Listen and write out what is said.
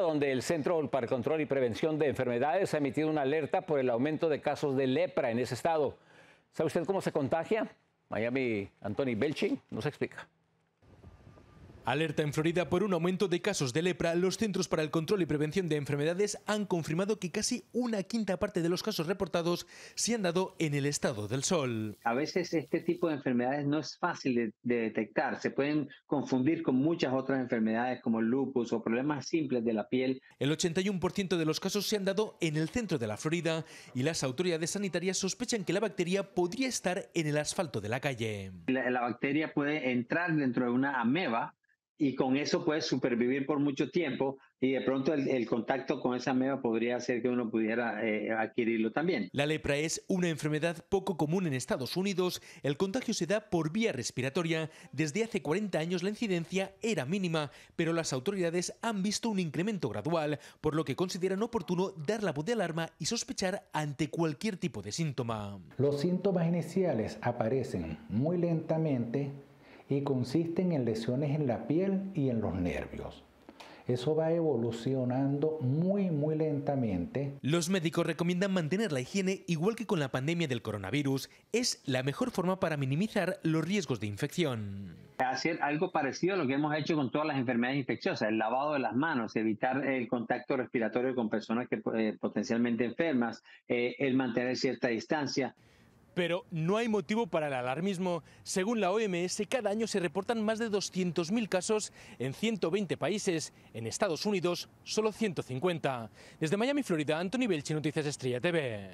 donde el Centro para Control y Prevención de Enfermedades ha emitido una alerta por el aumento de casos de lepra en ese estado. ¿Sabe usted cómo se contagia? Miami, Anthony Belchi nos explica. Alerta en Florida por un aumento de casos de lepra, los Centros para el Control y Prevención de Enfermedades han confirmado que casi una quinta parte de los casos reportados se han dado en el estado del sol. A veces este tipo de enfermedades no es fácil de, detectar, se pueden confundir con muchas otras enfermedades como el lupus o problemas simples de la piel. El 81% de los casos se han dado en el centro de la Florida y las autoridades sanitarias sospechan que la bacteria podría estar en el asfalto de la calle. la bacteria puede entrar dentro de una ameba y con eso puedes supervivir por mucho tiempo y de pronto el, contacto con esa meva podría hacer que uno pudiera eh, adquirirlo también. La lepra es una enfermedad poco común en Estados Unidos. El contagio se da por vía respiratoria. Desde hace 40 años la incidencia era mínima, pero las autoridades han visto un incremento gradual, por lo que consideran oportuno dar la voz de alarma y sospechar ante cualquier tipo de síntoma. Los síntomas iniciales aparecen muy lentamente y consisten en lesiones en la piel y en los nervios. Eso va evolucionando muy, muy lentamente. Los médicos recomiendan mantener la higiene igual que con la pandemia del coronavirus. Es la mejor forma para minimizar los riesgos de infección. Hacer algo parecido a lo que hemos hecho con todas las enfermedades infecciosas, el lavado de las manos, evitar el contacto respiratorio con personas que eh, potencialmente enfermas, eh, el mantener cierta distancia. Pero no hay motivo para el alarmismo. Según la OMS, cada año se reportan más de 200.000 casos en 120 países. En Estados Unidos, solo 150. Desde Miami, Florida, Anthony Belchi, Noticias Estrella TV.